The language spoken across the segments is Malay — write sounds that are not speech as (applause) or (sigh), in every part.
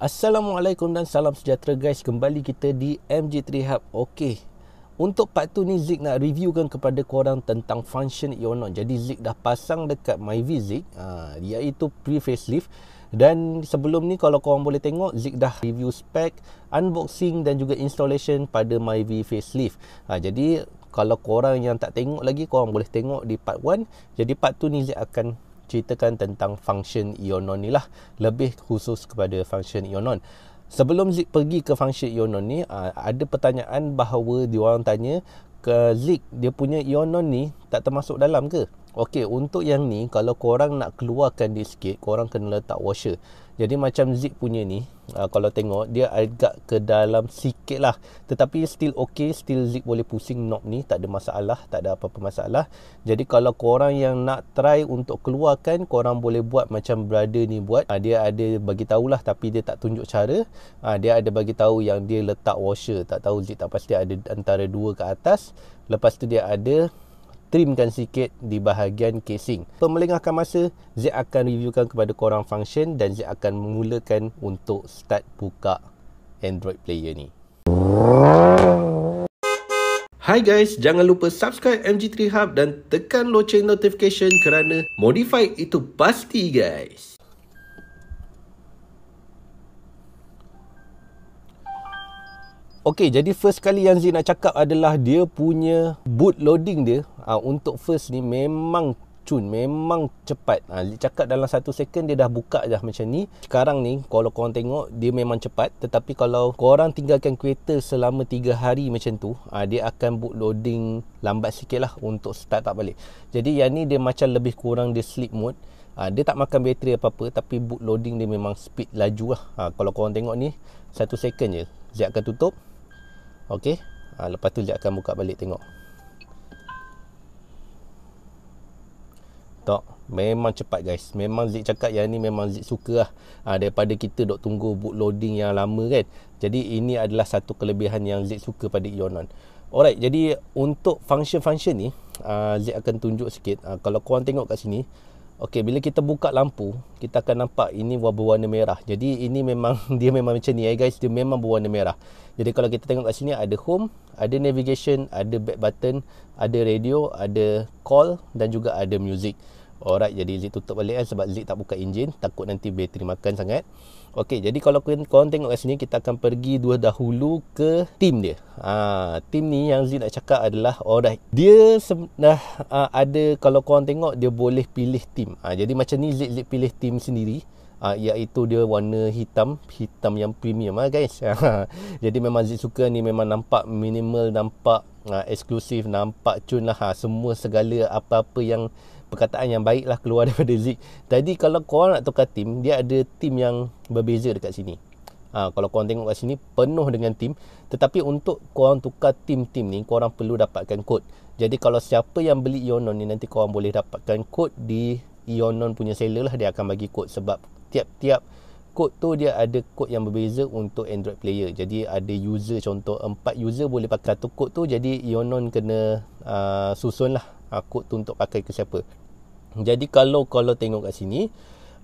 Assalamualaikum dan salam sejahtera guys Kembali kita di MG3 Hub Okay Untuk part tu ni Zik nak reviewkan kepada korang Tentang function Ionon Jadi Zik dah pasang dekat Myvi Zik ha, uh, Iaitu pre-facelift Dan sebelum ni kalau korang boleh tengok Zik dah review spec, Unboxing dan juga installation pada Myvi facelift uh, Jadi kalau korang yang tak tengok lagi Korang boleh tengok di part 1 Jadi part 2 ni Zik akan ceritakan tentang function ionon ni lah lebih khusus kepada function ionon sebelum Zik pergi ke function ionon ni uh, ada pertanyaan bahawa diorang tanya ke Zik dia punya ionon ni tak termasuk dalam ke Okey, untuk yang ni kalau korang nak keluarkan dia sikit, korang kena letak washer. Jadi macam zip punya ni, ah, kalau tengok dia agak ke dalam sikit lah. Tetapi still okey, still zip boleh pusing knob ni, tak ada masalah, tak ada apa-apa masalah. Jadi kalau korang yang nak try untuk keluarkan, korang boleh buat macam brother ni buat. Ah, dia ada bagi lah, tapi dia tak tunjuk cara. Ah, dia ada bagi tahu yang dia letak washer, tak tahu zip tak pasti ada antara dua ke atas. Lepas tu dia ada trimkan sikit di bahagian casing. Pemelengahkan masa, Z akan reviewkan kepada korang function dan Z akan memulakan untuk start buka Android player ni. Hi guys, jangan lupa subscribe MG3 Hub dan tekan loceng notification kerana modified itu pasti guys. Okey, jadi first kali yang Z nak cakap adalah dia punya boot loading dia uh, untuk first ni memang cun memang cepat ha, cakap dalam satu second dia dah buka dah macam ni sekarang ni kalau korang tengok dia memang cepat tetapi kalau korang tinggalkan kereta selama 3 hari macam tu ha, dia akan boot loading lambat sikit lah untuk start up balik jadi yang ni dia macam lebih kurang dia sleep mode ha, dia tak makan bateri apa-apa tapi boot loading dia memang speed laju lah ha, kalau korang tengok ni satu second je Z akan tutup ok ha, lepas tu Z akan buka balik tengok TikTok Memang cepat guys Memang Zik cakap yang ni memang Zik suka lah ha, Daripada kita dok tunggu loading yang lama kan Jadi ini adalah satu kelebihan yang Zik suka pada Ionon Alright, jadi untuk function-function ni uh, Zik akan tunjuk sikit uh, Kalau korang tengok kat sini Okay, bila kita buka lampu Kita akan nampak ini berwarna merah Jadi ini memang, (laughs) dia memang macam ni eh guys Dia memang berwarna merah Jadi kalau kita tengok kat sini Ada home, ada navigation, ada back button Ada radio, ada call dan juga ada music Alright, jadi Zik tutup balik kan sebab Zik tak buka enjin Takut nanti bateri makan sangat Ok, jadi kalau korang tengok kat sini Kita akan pergi dua dahulu ke tim dia ha, Tim ni yang Zik nak cakap adalah Alright, dia dah ha, ada Kalau korang tengok, dia boleh pilih tim ha, Jadi macam ni Zik, Zik pilih tim sendiri ha, Iaitu dia warna hitam Hitam yang premium lah ha, guys (laughs) ha, Jadi memang Zik suka ni Memang nampak minimal, nampak ha, eksklusif Nampak cun lah ha, Semua segala apa-apa yang perkataan yang baiklah keluar (laughs) daripada Zik. Tadi kalau kau nak tukar tim, dia ada tim yang berbeza dekat sini. Ha, kalau kau tengok kat sini, penuh dengan tim. Tetapi untuk kau korang tukar tim-tim ni, kau orang perlu dapatkan kod. Jadi kalau siapa yang beli Ionon ni, nanti kau orang boleh dapatkan kod di Ionon punya seller lah. Dia akan bagi kod sebab tiap-tiap kod tu dia ada kod yang berbeza untuk Android player. Jadi ada user contoh empat user boleh pakai satu kod tu. Jadi Ionon kena uh, susun lah uh, kod tu untuk pakai ke siapa. Jadi kalau kalau tengok kat sini,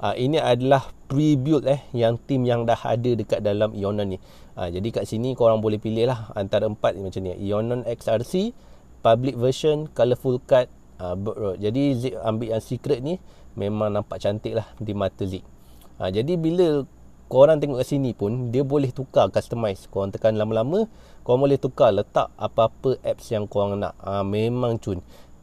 uh, ini adalah pre-build eh yang team yang dah ada dekat dalam Ionon ni. Uh, jadi kat sini korang boleh pilih lah antara empat ni macam ni. Ionon XRC, public version, colourful card, ah, uh, Jadi Zik ambil yang secret ni memang nampak cantik lah di mata Zik. Uh, jadi bila korang tengok kat sini pun dia boleh tukar customize korang tekan lama-lama korang boleh tukar letak apa-apa apps yang korang nak ha, memang cun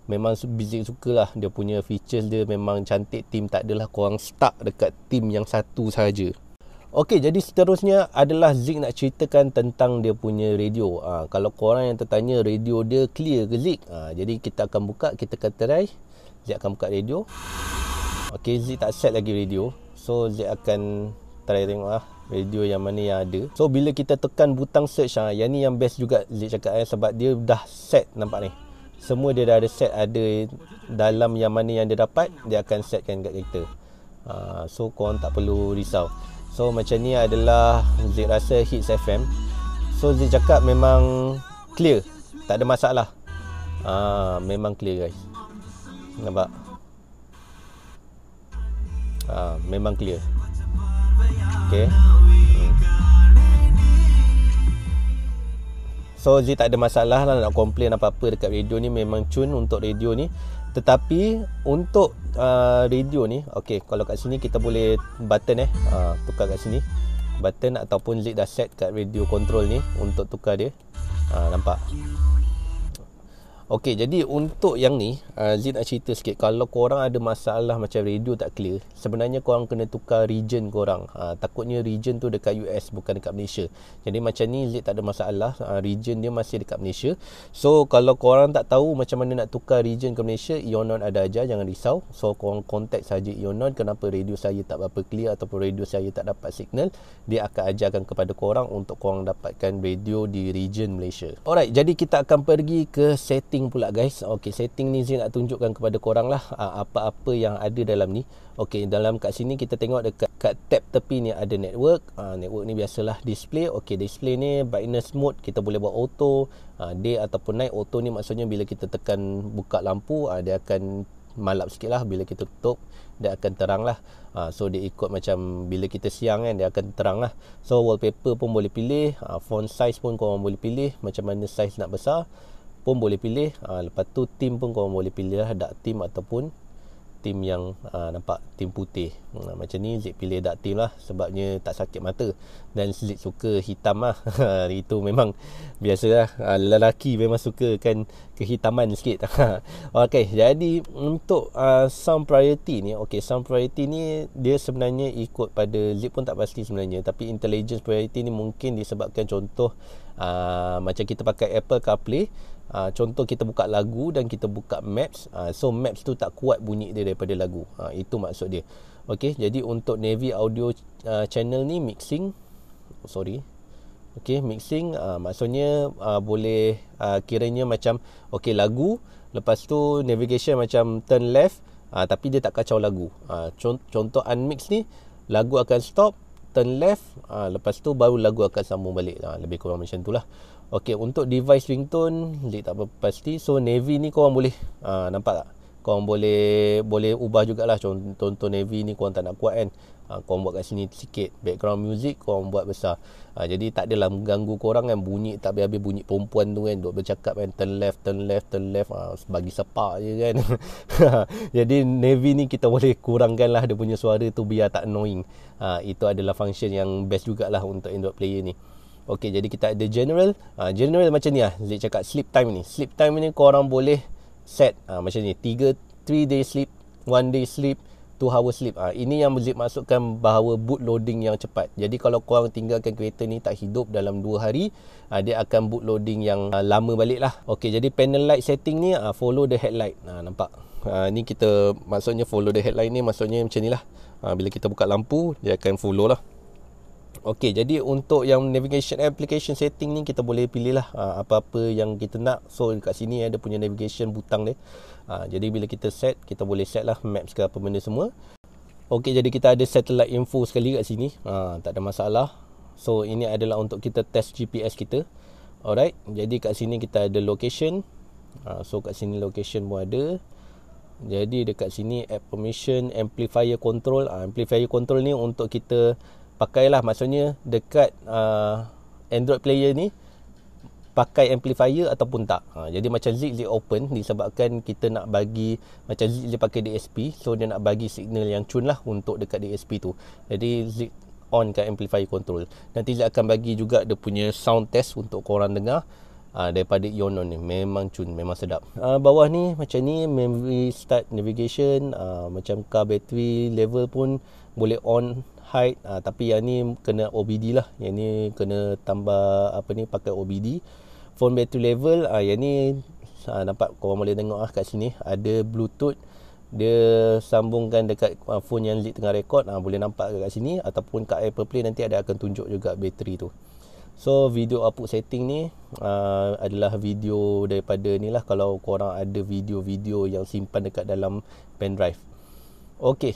memang suka lah dia punya features dia memang cantik team tak adalah korang stuck dekat team yang satu saja. Okey jadi seterusnya adalah Zik nak ceritakan tentang dia punya radio. Ha, kalau korang yang tertanya radio dia clear ke Zik? Ha, jadi kita akan buka kita akan try. Zik akan buka radio. Okey Zik tak set lagi radio. So Zik akan try tengoklah radio yang mana yang ada. So bila kita tekan butang search ha, yang ni yang best juga Zik cakap eh, sebab dia dah set nampak ni semua dia dah ada set ada dalam yang mana yang dia dapat dia akan setkan dekat kita uh, ah, so korang tak perlu risau so macam ni adalah Zik rasa Hits FM so Zik cakap memang clear tak ada masalah uh, memang clear guys nampak uh, memang clear okay So Zee tak ada masalah lah nak komplain apa-apa dekat radio ni Memang cun untuk radio ni Tetapi untuk uh, radio ni Okay kalau kat sini kita boleh button eh uh, Tukar kat sini Button ataupun Zee dah set kat radio control ni Untuk tukar dia uh, Nampak Okey, jadi untuk yang ni, uh, Zid nak cerita sikit. Kalau korang ada masalah macam radio tak clear, sebenarnya korang kena tukar region korang. Uh, takutnya region tu dekat US, bukan dekat Malaysia. Jadi macam ni, Zid tak ada masalah. Uh, region dia masih dekat Malaysia. So, kalau korang tak tahu macam mana nak tukar region ke Malaysia, Ionon ada aja. Jangan risau. So, korang contact saja Ionon kenapa radio saya tak berapa clear ataupun radio saya tak dapat signal. Dia akan ajarkan kepada korang untuk korang dapatkan radio di region Malaysia. Alright, jadi kita akan pergi ke setting setting pula guys Okay setting ni saya nak tunjukkan kepada korang lah ah, Apa-apa yang ada dalam ni Okay dalam kat sini kita tengok dekat kat tab tepi ni ada network uh, Network ni biasalah display Okay display ni brightness mode kita boleh buat auto uh, ah, Day ataupun night auto ni maksudnya bila kita tekan buka lampu uh, Dia akan malap sikit lah bila kita tutup Dia akan terang lah uh, So dia ikut macam bila kita siang kan dia akan terang lah So wallpaper pun boleh pilih uh, Font size pun korang boleh pilih Macam mana size nak besar pun boleh pilih uh, lepas tu tim pun korang boleh pilih lah, dark team ataupun tim yang uh, nampak tim putih uh, macam ni Zik pilih dark team lah sebabnya tak sakit mata dan Zik suka hitam lah (laughs) itu memang biasa lah lelaki memang suka kan kehitaman sikit (laughs) ok jadi untuk uh, sound priority ni ok sound priority ni dia sebenarnya ikut pada Zik pun tak pasti sebenarnya tapi intelligence priority ni mungkin disebabkan contoh uh, macam kita pakai Apple CarPlay Ha, contoh kita buka lagu dan kita buka maps. Ha, so maps tu tak kuat bunyi dia daripada lagu. Ha, itu maksud dia. Okey, jadi untuk Navy Audio uh, channel ni mixing sorry. Okey, mixing uh, maksudnya uh, boleh uh, kiranya macam okey lagu, lepas tu navigation macam turn left, uh, tapi dia tak kacau lagu. Uh, contoh unmix ni lagu akan stop, turn left, uh, lepas tu baru lagu akan sambung balik. Uh, lebih kurang macam tu lah. Okey, untuk device ringtone Lik tak pasti So navy ni kau boleh uh, Nampak tak? Kau boleh boleh ubah jugalah Contoh-contoh navy ni kau tak nak kuat kan uh, Korang buat kat sini sikit Background music kau buat besar uh, Jadi tak adalah mengganggu orang kan Bunyi tak habis-habis bunyi perempuan tu kan Duk bercakap kan Turn left, turn left, turn left uh, Bagi sepak je kan (laughs) Jadi navy ni kita boleh kurangkan lah Dia punya suara tu biar tak annoying uh, Itu adalah function yang best jugalah Untuk Android player ni Okey, jadi kita ada general. Uh, general macam ni lah. Zik cakap sleep time ni. Sleep time ni korang boleh set uh, macam ni. 3, 3 day sleep, 1 day sleep, 2 hour sleep. Uh, ah, ini yang Zik masukkan bahawa boot loading yang cepat. Jadi kalau korang tinggalkan kereta ni tak hidup dalam 2 hari, uh, dia akan boot loading yang uh, lama balik lah. Okey, jadi panel light setting ni uh, follow the headlight. Uh, nampak? Uh, ni kita maksudnya follow the headlight ni maksudnya macam ni lah. Uh, bila kita buka lampu, dia akan follow lah. Okey, jadi untuk yang navigation application setting ni kita boleh pilih lah uh, apa-apa yang kita nak. So dekat sini ada eh, punya navigation butang dia. Uh, jadi bila kita set, kita boleh set lah maps ke apa benda semua. Okey, jadi kita ada satellite info sekali kat sini. Ha, tak ada masalah. So ini adalah untuk kita test GPS kita. Alright, jadi kat sini kita ada location. Uh, so kat sini location pun ada. Jadi dekat sini app permission amplifier control. Uh, amplifier control ni untuk kita pakailah maksudnya dekat uh, Android player ni pakai amplifier ataupun tak. Ha, jadi macam zip zip open disebabkan kita nak bagi macam zip zip pakai DSP so dia nak bagi signal yang tune lah untuk dekat DSP tu. Jadi zip on kat amplifier control. Nanti dia akan bagi juga dia punya sound test untuk korang dengar ha, daripada Ionon ni. Memang tune, memang sedap. Ha, bawah ni macam ni memory start navigation ha, macam car battery level pun boleh on height uh, tapi yang ni kena OBD lah yang ni kena tambah apa ni pakai OBD phone battery level uh, yang ni uh, nampak korang boleh tengok lah kat sini ada bluetooth dia sambungkan dekat uh, phone yang lit tengah record uh, boleh nampak kat sini ataupun kat Apple Play nanti ada akan tunjuk juga bateri tu so video output setting ni uh, adalah video daripada ni lah kalau korang ada video-video yang simpan dekat dalam pendrive Okey,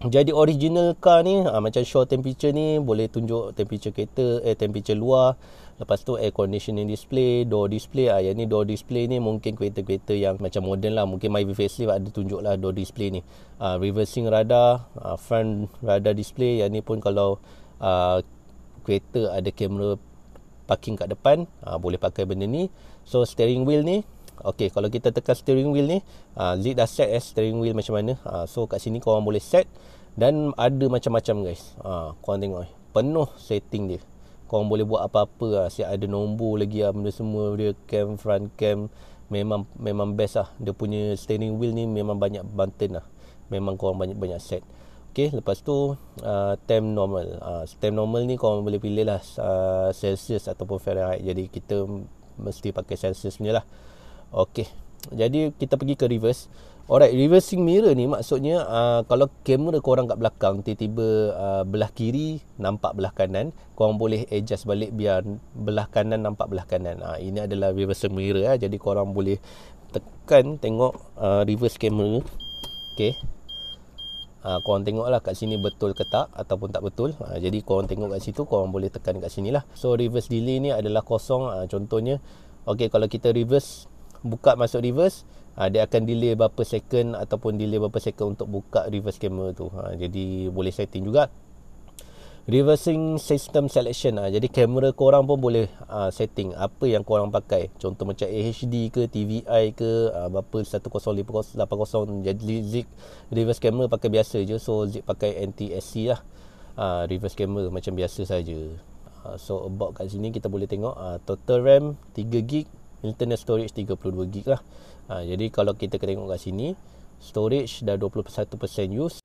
jadi original car ni ha, macam show temperature ni boleh tunjuk temperature kereta eh temperature luar lepas tu air conditioning display door display ha, yang ni door display ni mungkin kereta-kereta yang macam modern lah mungkin Myvi facelift ada tunjuk lah door display ni ha, reversing radar ha, front radar display yang ni pun kalau ha, kereta ada kamera parking kat depan ha, boleh pakai benda ni so steering wheel ni Okey, kalau kita tekan steering wheel ni, uh, ah, Zik dah set eh steering wheel macam mana. Uh, so kat sini kau boleh set dan ada macam-macam guys. Ha, uh, korang tengok eh. Penuh setting dia. Kau boleh buat apa-apa lah. Siap ada nombor lagi lah. Benda semua dia cam, front cam. Memang memang best lah. Dia punya steering wheel ni memang banyak button lah. Memang kau banyak-banyak set. Okay, lepas tu uh, temp normal uh, temp normal ni kau boleh pilih lah uh, Celsius ataupun Fahrenheit jadi kita mesti pakai Celsius punya lah Okey. Jadi kita pergi ke reverse. Alright, reversing mirror ni maksudnya uh, kalau kamera kau orang kat belakang tiba-tiba uh, belah kiri nampak belah kanan, kau orang boleh adjust balik biar belah kanan nampak belah kanan. Uh, ini adalah reverse mirror uh, jadi kau orang boleh tekan tengok uh, reverse camera. Okey. Ha, korang tengok lah kat sini betul ke tak Ataupun tak betul ha, Jadi korang tengok kat situ Korang boleh tekan kat sini lah So reverse delay ni adalah kosong ha, Contohnya okey, kalau kita reverse buka masuk reverse ha, dia akan delay berapa second ataupun delay berapa second untuk buka reverse camera tu ha, jadi boleh setting juga reversing system selection ha, jadi kamera korang pun boleh ha, setting apa yang korang pakai contoh macam HD ke TVI ke ha, berapa 10580 jadi zip reverse camera pakai biasa je so zip pakai NTSC lah ha, reverse camera macam biasa saja so about kat sini kita boleh tengok uh, total RAM 3GB internal storage 32GB lah ha, jadi kalau kita tengok kat sini storage dah 21% use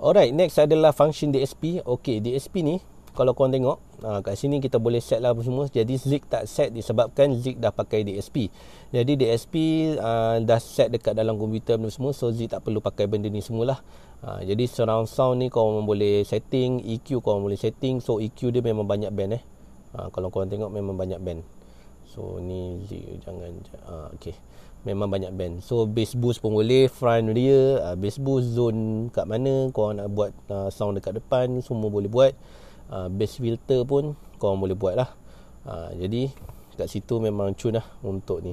alright next adalah function DSP ok DSP ni kalau korang tengok ha, kat sini kita boleh set lah semua jadi Zik tak set disebabkan Zik dah pakai DSP jadi DSP ha, dah set dekat dalam komputer benda semua so Zik tak perlu pakai benda ni semualah ha, jadi surround sound ni korang boleh setting EQ korang boleh setting so EQ dia memang banyak band eh ha, kalau korang tengok memang banyak band So ni Zeke jangan uh, Okay Memang banyak band So bass boost pun boleh Front rear uh, ah, Bass boost zone kat mana Kau nak buat uh, sound dekat depan Semua boleh buat uh, Bass filter pun Korang boleh buat lah uh, Jadi Kat situ memang cun lah Untuk ni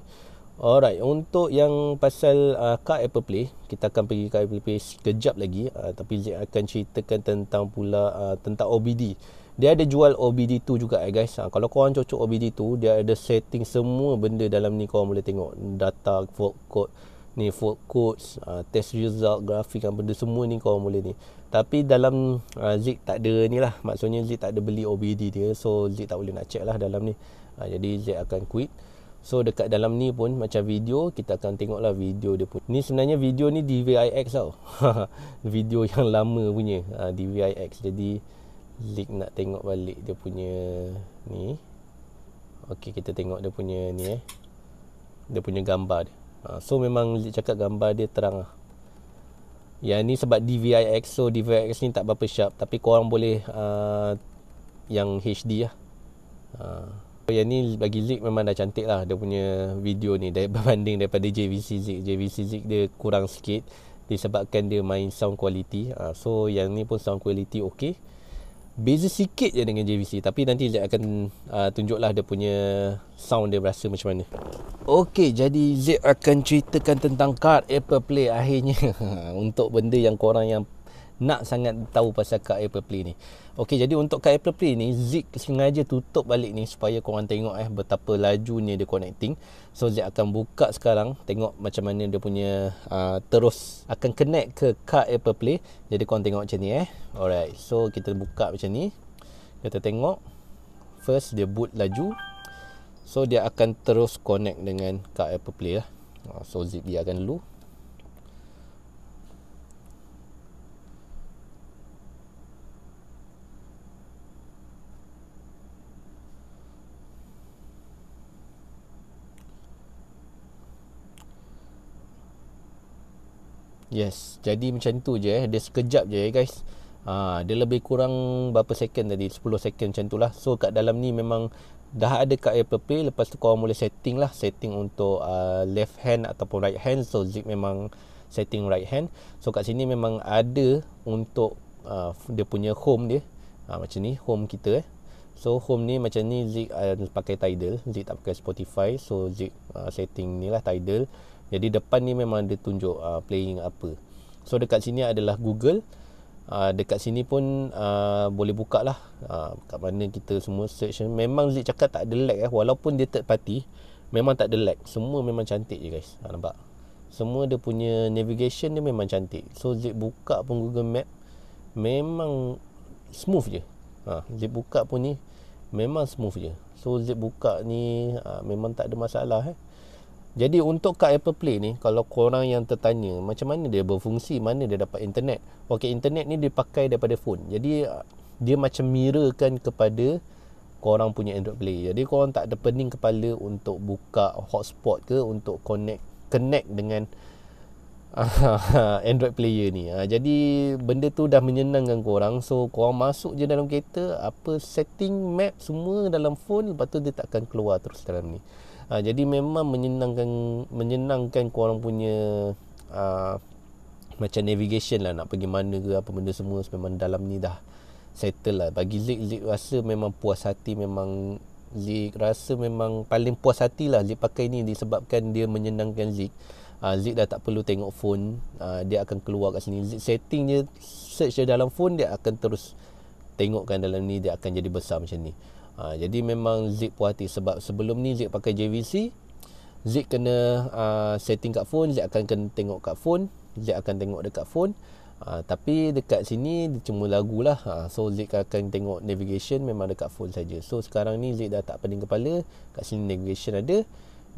Alright Untuk yang pasal uh, Kak Apple Play Kita akan pergi kat Apple Play Sekejap lagi uh, Tapi saya akan ceritakan tentang pula uh, Tentang OBD dia ada jual OBD2 juga eh guys. Ha, kalau korang cocok OBD2, dia ada setting semua benda dalam ni korang boleh tengok. Data, fault code, ni fault codes, uh, test result, grafik dan benda semua ni korang boleh ni. Tapi dalam uh, Zik tak ada ni lah. Maksudnya Zik tak ada beli OBD dia. So Zik tak boleh nak check lah dalam ni. Ha, jadi Zik akan quit. So dekat dalam ni pun macam video Kita akan tengok lah video dia pun Ni sebenarnya video ni DVIX tau (laughs) Video yang lama punya uh, ha, DVIX Jadi leak nak tengok balik dia punya ni okey kita tengok dia punya ni eh dia punya gambar dia ha, so memang leak cakap gambar dia terang lah. yang ni sebab DVI x so DVI x ni tak berapa sharp tapi korang boleh uh, yang HD lah ha. yang ni bagi leak memang dah cantik lah dia punya video ni dari berbanding daripada JVC Zik JVC Zik dia kurang sikit disebabkan dia main sound quality ha, so yang ni pun sound quality okey Beza sikit je dengan JVC Tapi nanti Zek akan uh, tunjuklah dia punya sound dia berasa macam mana Okay jadi Zek akan ceritakan tentang card Apple Play akhirnya (laughs) Untuk benda yang korang yang nak sangat tahu pasal kad Apple Play ni. Okey jadi untuk kad Apple Play ni Zik sengaja tutup balik ni supaya korang tengok eh betapa lajunya dia connecting. So Zik akan buka sekarang tengok macam mana dia punya uh, terus akan connect ke kad Apple Play. Jadi korang tengok macam ni eh. Alright. So kita buka macam ni. Kita tengok first dia boot laju. So dia akan terus connect dengan kad Apple Play lah. So Zik biarkan akan dulu. Yes Jadi macam tu je eh. Dia sekejap je eh, guys ha, Dia lebih kurang Berapa second tadi 10 second macam tu lah So kat dalam ni memang Dah ada kat Apple Pay Lepas tu korang boleh setting lah Setting untuk uh, Left hand Ataupun right hand So Zik memang Setting right hand So kat sini memang ada Untuk uh, Dia punya home dia ha, Macam ni Home kita eh So home ni macam ni Zik uh, pakai Tidal Zik tak pakai Spotify So Zik uh, setting ni lah Tidal jadi depan ni memang dia tunjuk uh, playing apa. So dekat sini adalah Google. Uh, dekat sini pun uh, boleh buka lah uh, kat mana kita semua search memang Zik cakap tak ada lag eh walaupun dia third party memang tak ada lag semua memang cantik je guys ha, nampak semua dia punya navigation dia memang cantik so Zik buka pun Google Map memang smooth je ha, Zik buka pun ni memang smooth je so Zik buka ni uh, memang tak ada masalah eh jadi untuk kad Apple Play ni Kalau korang yang tertanya Macam mana dia berfungsi Mana dia dapat internet Ok internet ni dia pakai daripada phone Jadi ah, dia macam mirrorkan kepada Korang punya Android Play Jadi korang tak ada pening kepala Untuk buka hotspot ke Untuk connect connect dengan (laughs) Android player ni ah, Jadi benda tu dah menyenangkan korang So korang masuk je dalam kereta Apa setting map semua dalam phone Lepas tu dia takkan keluar terus dalam ni ha, jadi memang menyenangkan menyenangkan kau orang punya ha, macam navigation lah nak pergi mana ke apa benda semua memang dalam ni dah settle lah bagi Lik Lik rasa memang puas hati memang Lik rasa memang paling puas hati lah Lik pakai ni disebabkan dia menyenangkan Lik uh, ha, Lik dah tak perlu tengok phone uh, dia akan keluar kat sini Lik setting dia search dia dalam phone dia akan terus tengokkan dalam ni dia akan jadi besar macam ni Ha, jadi memang Zik puas hati sebab sebelum ni Zik pakai JVC. Zik kena uh, setting kat phone, Zik akan kena tengok kat phone, Zik akan tengok dekat phone. Uh, tapi dekat sini dia cuma lagu lah. Uh, ha, so Zik akan tengok navigation memang dekat phone saja. So sekarang ni Zik dah tak pening kepala. Kat sini navigation ada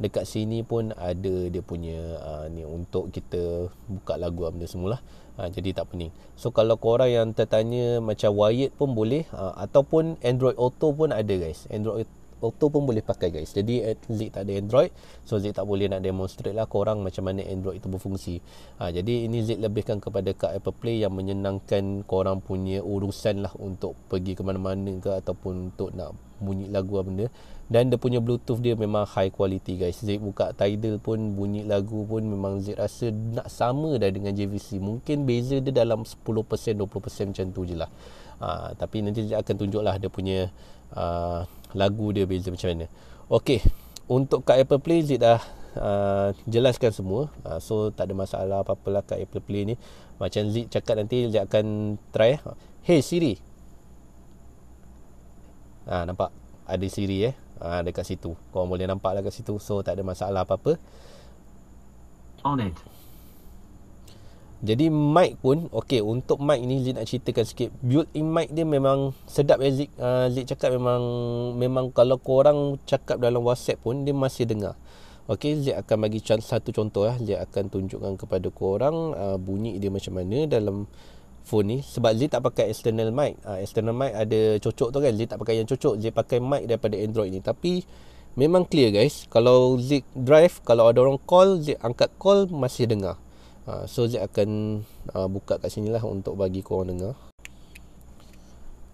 dekat sini pun ada dia punya uh, ni untuk kita buka lagu apa semula uh, jadi tak pening so kalau korang yang tertanya macam wired pun boleh uh, ataupun android auto pun ada guys android auto pun boleh pakai guys jadi Zik tak ada android so Zik tak boleh nak demonstrate lah korang macam mana android itu berfungsi ha, jadi ini Zik lebihkan kepada kat Apple Play yang menyenangkan korang punya urusan lah untuk pergi ke mana-mana ke ataupun untuk nak bunyi lagu apa benda dan dia punya bluetooth dia memang high quality guys Zik buka Tidal pun bunyi lagu pun memang Zik rasa nak sama dah dengan JVC mungkin beza dia dalam 10% 20% macam tu je lah uh, tapi nanti Zik akan tunjuk lah dia punya uh, lagu dia beza macam mana ok untuk kat Apple Play Zik dah Uh, jelaskan semua uh, so tak ada masalah apa-apa lah kat Apple Play ni macam Zik cakap nanti Zik akan try eh. hey Siri ah uh, nampak ada Siri eh ha, dekat situ. kau boleh nampak lah kat situ. So tak ada masalah apa-apa. On it. Jadi mic pun okay, untuk mic ni Zik nak ceritakan sikit built in mic dia memang sedap ya Zik uh, Zik cakap memang memang kalau korang cakap dalam WhatsApp pun dia masih dengar Okay, Zik akan bagi satu contoh lah Zik akan tunjukkan kepada korang uh, bunyi dia macam mana dalam phone ni sebab Z tak pakai external mic. Uh, external mic ada cocok tu kan. Z tak pakai yang cocok. Z pakai mic daripada Android ni. Tapi memang clear guys. Kalau Z drive, kalau ada orang call, Z angkat call masih dengar. Uh, so Z akan uh, buka kat sini lah untuk bagi korang dengar.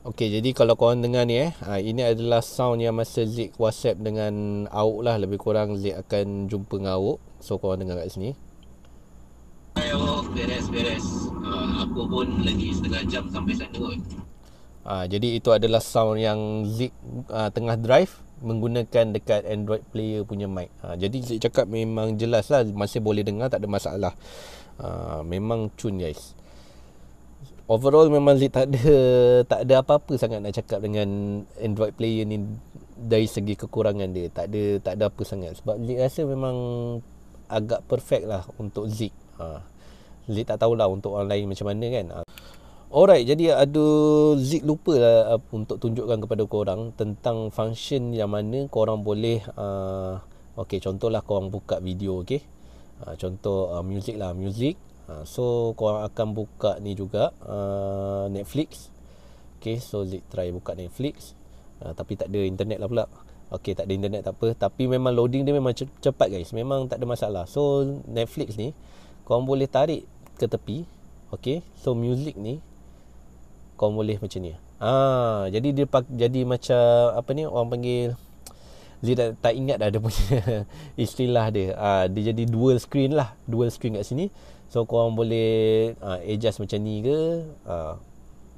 Okay, jadi kalau korang dengar ni eh, uh, ini adalah sound yang masa Z WhatsApp dengan Auk lah. Lebih kurang Z akan jumpa dengan Auk. So korang dengar kat sini beres-beres. Uh, ah, aku pun lagi setengah jam sampai sana kot. Uh, jadi itu adalah sound yang Zik uh, tengah drive menggunakan dekat Android player punya mic. Uh, jadi Zik cakap memang jelas lah masih boleh dengar tak ada masalah. Uh, memang cun guys. Overall memang Zik tak ada tak ada apa-apa sangat nak cakap dengan Android player ni dari segi kekurangan dia. Tak ada tak ada apa sangat sebab Zik rasa memang agak perfect lah untuk Zik. Ha. Zik tak tahulah untuk orang lain macam mana kan. Ha. Alright, jadi ada Zik lupa lah uh, untuk tunjukkan kepada korang tentang function yang mana korang boleh uh, Okay, contohlah korang buka video, okay? Uh, contoh uh, music lah, music. so, korang akan buka ni juga, Netflix. Okay, so Zik try buka Netflix. tapi tak ada internet lah pula. Okay, tak ada internet tak apa. Tapi memang loading dia memang cepat guys. Memang tak ada masalah. So, Netflix ni, Korang boleh tarik ke tepi Okay So music ni Korang boleh macam ni Ah, Jadi dia jadi macam Apa ni orang panggil Dia tak, tak ingat dah dia punya (laughs) Istilah dia ah, Dia jadi dual screen lah Dual screen kat sini So korang boleh ah, Adjust macam ni ke ah,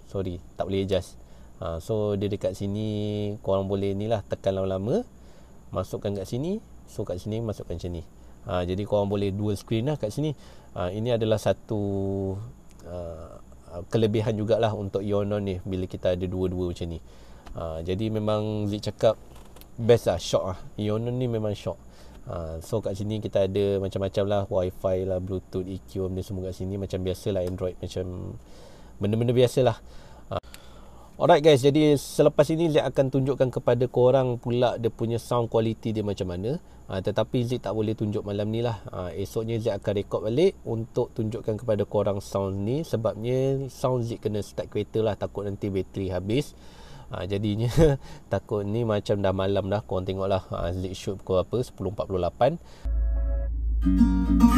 Sorry Tak boleh adjust ah, So dia dekat sini Korang boleh ni lah Tekan lama-lama Masukkan kat sini So kat sini masukkan macam ni Ha, jadi korang boleh dual screen lah kat sini. Ha, ini adalah satu uh, kelebihan jugalah untuk Ionon ni bila kita ada dua-dua macam ni. Ha, jadi memang Zik cakap best lah, shock lah. Ionon ni memang shock. Ha, so kat sini kita ada macam-macam lah WiFi lah, Bluetooth, EQ benda semua kat sini Macam biasa lah Android Macam benda-benda biasa lah Alright guys, jadi selepas ini Zik akan tunjukkan kepada korang pula dia punya sound quality dia macam mana. Ha, tetapi Zik tak boleh tunjuk malam ni lah. Ha, esoknya Zik akan rekod balik untuk tunjukkan kepada korang sound ni. Sebabnya sound Zik kena start kereta lah takut nanti bateri habis. Ha, jadinya (laughs) takut ni macam dah malam dah korang tengok lah. Ha, Zik shoot pukul apa? 10.48.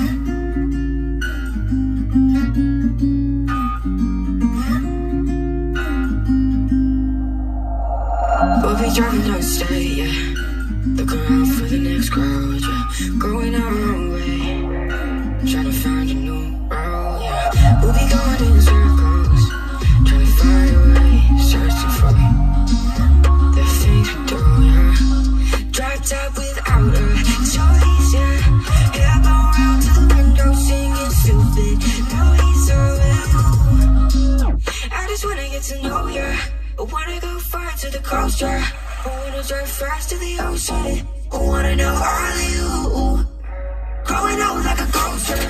We'll be driving dogs stay. yeah. Looking around for the next crowd, yeah. Going our own way. Trying to find culture. I wanna drive fast to the ocean. I wanna know all of you. Growing up like a culture.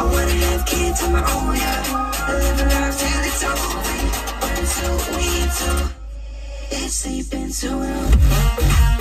I wanna have kids of my own, yeah. And live a life till it's over. But until we do, it's sleeping too long.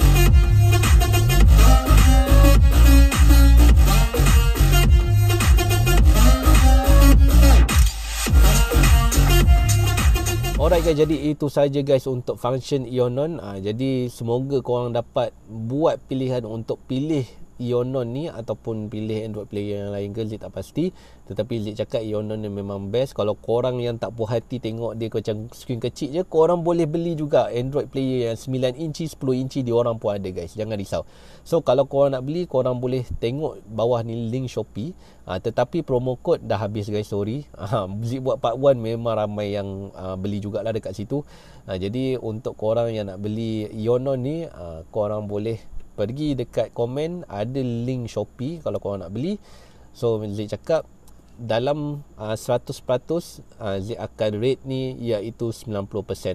guys jadi itu saja guys untuk function ionon ha, ah, jadi semoga korang dapat buat pilihan untuk pilih Ionon ni ataupun pilih Android player yang lain ke Lid tak pasti tetapi Lid cakap Ionon ni memang best kalau korang yang tak puas hati tengok dia macam screen kecil je korang boleh beli juga Android player yang 9 inci 10 inci dia orang pun ada guys jangan risau so kalau korang nak beli korang boleh tengok bawah ni link Shopee ha, tetapi promo code dah habis guys sorry ha, (laughs) ah, Lid buat part 1 memang ramai yang ha, beli jugalah dekat situ ha, jadi untuk korang yang nak beli Ionon ni ha, korang boleh pergi dekat komen ada link Shopee kalau korang nak beli so Zik cakap dalam uh, 100% uh, Zik akan rate ni iaitu 90%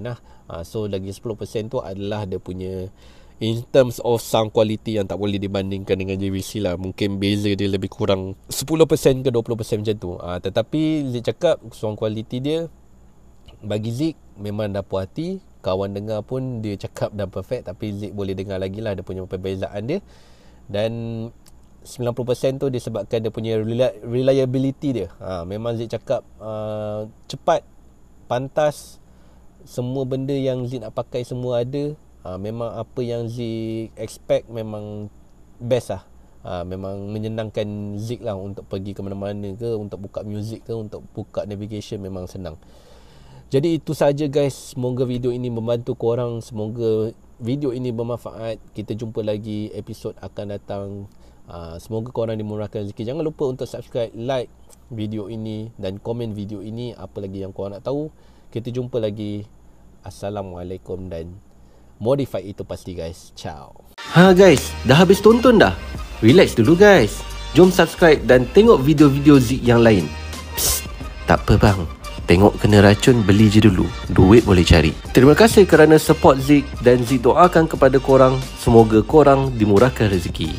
lah uh, so lagi 10% tu adalah dia punya in terms of sound quality yang tak boleh dibandingkan dengan JVC lah mungkin beza dia lebih kurang 10% ke 20% macam tu uh, tetapi Zik cakap sound quality dia bagi Zik memang dah puas hati kawan dengar pun dia cakap dah perfect tapi Zik boleh dengar lagi lah dia punya perbezaan dia dan 90% tu disebabkan dia punya reliability dia ha, memang Zik cakap uh, cepat pantas semua benda yang Zik nak pakai semua ada ha, memang apa yang Zik expect memang best lah ha, memang menyenangkan Zik lah untuk pergi ke mana-mana ke untuk buka music ke untuk buka navigation memang senang jadi itu saja guys. Semoga video ini membantu korang. Semoga video ini bermanfaat. Kita jumpa lagi episod akan datang. Uh, semoga korang dimurahkan rezeki. Jangan lupa untuk subscribe, like video ini dan komen video ini. Apa lagi yang korang nak tahu. Kita jumpa lagi. Assalamualaikum dan modify itu pasti guys. Ciao. Ha guys, dah habis tonton dah? Relax dulu guys. Jom subscribe dan tengok video-video Zik yang lain. Psst, tak apa bang. Tengok kena racun, beli je dulu. Duit boleh cari. Terima kasih kerana support Zik dan Zik doakan kepada korang. Semoga korang dimurahkan rezeki.